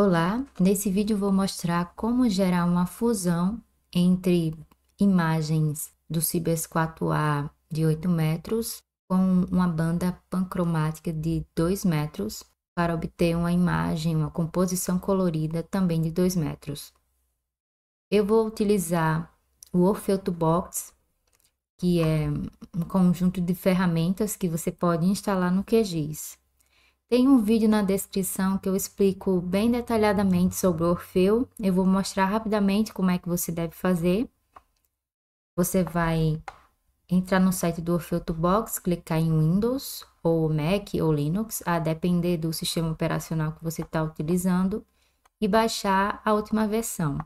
Olá, nesse vídeo vou mostrar como gerar uma fusão entre imagens do Cibers 4A de 8 metros com uma banda pancromática de 2 metros para obter uma imagem, uma composição colorida também de 2 metros. Eu vou utilizar o Orfeuto Box, que é um conjunto de ferramentas que você pode instalar no QGIS. Tem um vídeo na descrição que eu explico bem detalhadamente sobre o Orfeu. Eu vou mostrar rapidamente como é que você deve fazer. Você vai entrar no site do Orfeu Toolbox, clicar em Windows, ou Mac, ou Linux, a depender do sistema operacional que você está utilizando, e baixar a última versão.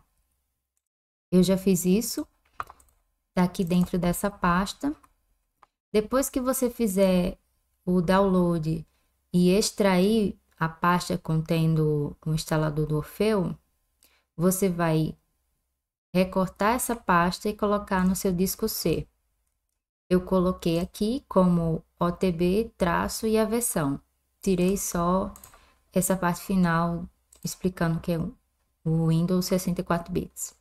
Eu já fiz isso, está aqui dentro dessa pasta. Depois que você fizer o download e extrair a pasta contendo o instalador do Orfeu, você vai recortar essa pasta e colocar no seu disco C. Eu coloquei aqui como OTB, traço e a versão. Tirei só essa parte final explicando que é o Windows 64 bits.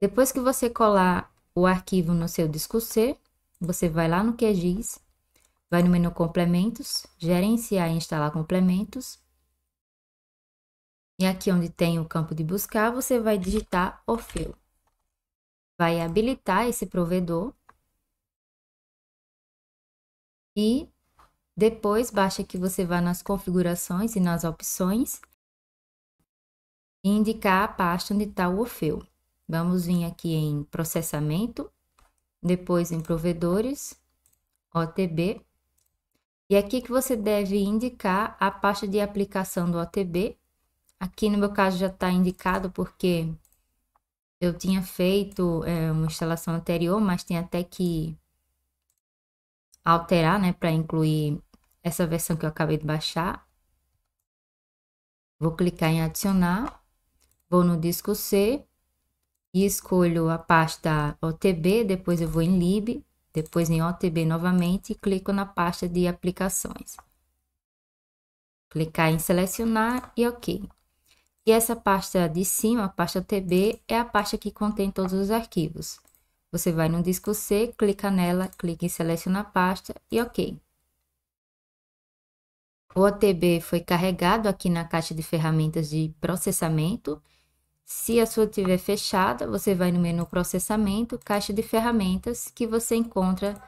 Depois que você colar o arquivo no seu disco C, você vai lá no QGIS Vai no menu complementos, gerenciar e instalar complementos. E aqui onde tem o campo de buscar, você vai digitar Ofeu. Vai habilitar esse provedor. E depois basta que você vá nas configurações e nas opções e indicar a pasta onde está o Ofeu. Vamos vir aqui em processamento, depois em provedores, OTB e aqui que você deve indicar a pasta de aplicação do OTB. Aqui no meu caso já está indicado porque eu tinha feito é, uma instalação anterior, mas tem até que alterar, né, para incluir essa versão que eu acabei de baixar. Vou clicar em adicionar, vou no disco C e escolho a pasta OTB, depois eu vou em lib, depois em OTB novamente, clico na pasta de aplicações. Clicar em selecionar e OK. E essa pasta de cima, a pasta OTB, é a pasta que contém todos os arquivos. Você vai no disco C, clica nela, clica em selecionar a pasta e OK. O OTB foi carregado aqui na caixa de ferramentas de processamento se a sua estiver é fechada, você vai no menu Processamento, Caixa de Ferramentas, que você encontra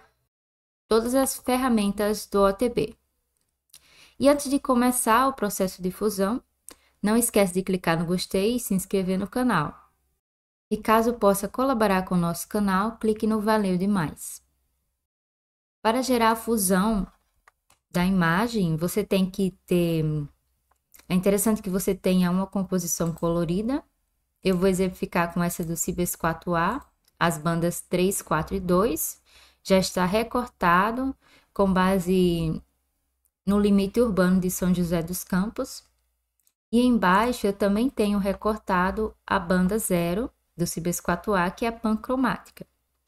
todas as ferramentas do OTB. E antes de começar o processo de fusão, não esquece de clicar no gostei e se inscrever no canal. E caso possa colaborar com o nosso canal, clique no Valeu Demais. Para gerar a fusão da imagem, você tem que ter... É interessante que você tenha uma composição colorida eu vou exemplificar com essa do Cibes 4A, as bandas 3, 4 e 2. Já está recortado com base no limite urbano de São José dos Campos. E embaixo eu também tenho recortado a banda 0 do Cibes 4A, que é a pancromática,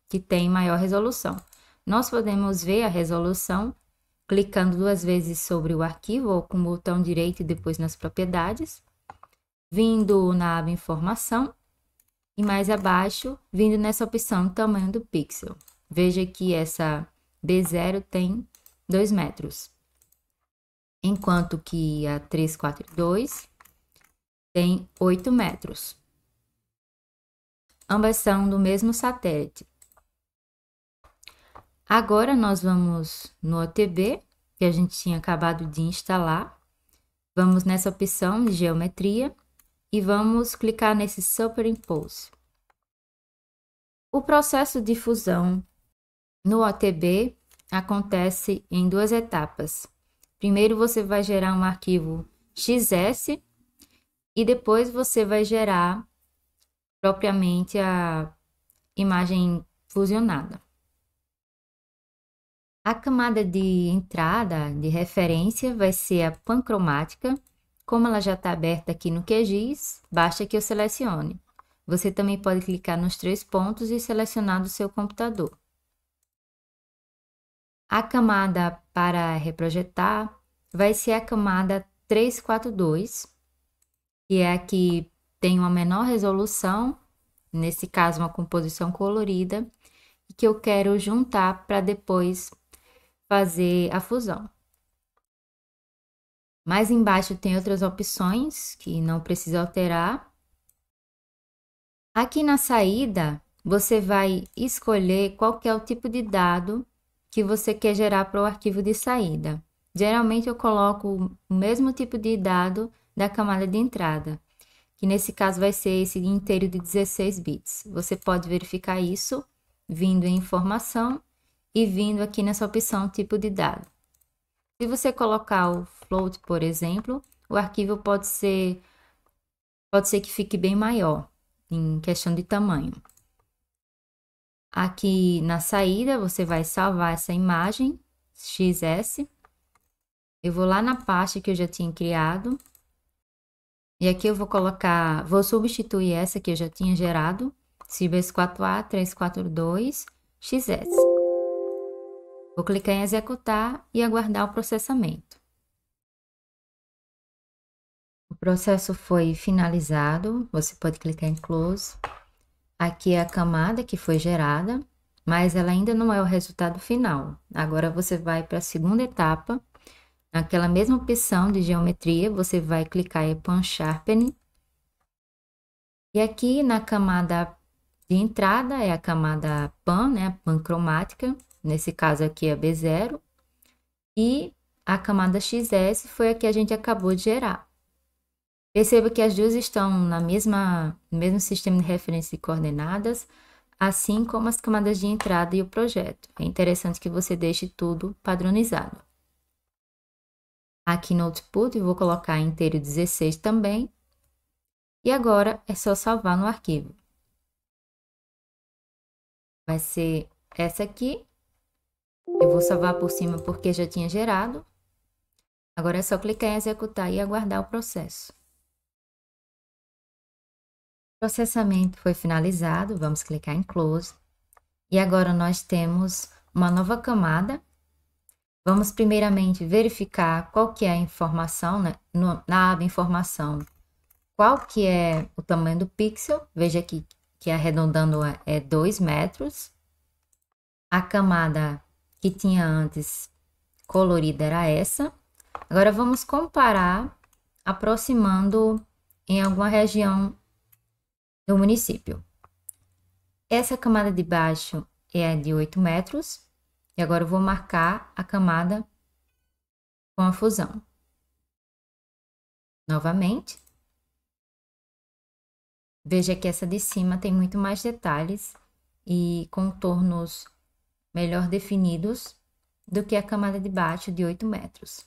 que tem maior resolução. Nós podemos ver a resolução clicando duas vezes sobre o arquivo ou com o botão direito e depois nas propriedades vindo na aba Informação e mais abaixo, vindo nessa opção Tamanho do pixel. Veja que essa B0 tem 2 metros, enquanto que a 342 tem 8 metros. Ambas são do mesmo satélite. Agora nós vamos no OTB, que a gente tinha acabado de instalar. Vamos nessa opção de geometria e vamos clicar nesse Superimpose. O processo de fusão no OTB acontece em duas etapas. Primeiro você vai gerar um arquivo XS e depois você vai gerar propriamente a imagem fusionada. A camada de entrada de referência vai ser a pancromática, como ela já está aberta aqui no QGIS, basta que eu selecione. Você também pode clicar nos três pontos e selecionar do seu computador. A camada para reprojetar vai ser a camada 342, que é a que tem uma menor resolução, nesse caso uma composição colorida, que eu quero juntar para depois fazer a fusão. Mais embaixo tem outras opções que não precisa alterar. Aqui na saída, você vai escolher qual é o tipo de dado que você quer gerar para o arquivo de saída. Geralmente eu coloco o mesmo tipo de dado da camada de entrada, que nesse caso vai ser esse inteiro de 16 bits. Você pode verificar isso vindo em informação e vindo aqui nessa opção tipo de dado. Se você colocar o float, por exemplo, o arquivo pode ser, pode ser que fique bem maior em questão de tamanho. Aqui na saída, você vai salvar essa imagem XS. Eu vou lá na pasta que eu já tinha criado. E aqui eu vou colocar, vou substituir essa que eu já tinha gerado, Cibers 4A342 XS. Vou clicar em executar e aguardar o processamento. O processo foi finalizado, você pode clicar em close. Aqui é a camada que foi gerada, mas ela ainda não é o resultado final. Agora você vai para a segunda etapa. Naquela mesma opção de geometria, você vai clicar em Pan Sharpening. E aqui na camada de entrada é a camada PAN, né, PAN cromática, nesse caso aqui é B0, e a camada XS foi a que a gente acabou de gerar. Perceba que as duas estão na mesma, no mesmo sistema de referência de coordenadas, assim como as camadas de entrada e o projeto. É interessante que você deixe tudo padronizado. Aqui no Output eu vou colocar inteiro 16 também. E agora é só salvar no arquivo vai ser essa aqui. Eu vou salvar por cima porque já tinha gerado. Agora é só clicar em executar e aguardar o processo. O processamento foi finalizado, vamos clicar em Close. E agora nós temos uma nova camada. Vamos primeiramente verificar qual que é a informação, né? na aba informação, qual que é o tamanho do pixel. Veja aqui que arredondando é 2 metros. A camada que tinha antes colorida era essa. Agora vamos comparar aproximando em alguma região do município. Essa camada de baixo é de 8 metros. E agora eu vou marcar a camada com a fusão. Novamente. Veja que essa de cima tem muito mais detalhes e contornos melhor definidos do que a camada de baixo de 8 metros.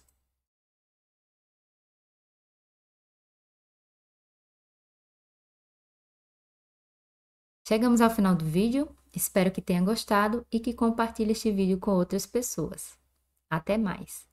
Chegamos ao final do vídeo, espero que tenha gostado e que compartilhe este vídeo com outras pessoas. Até mais!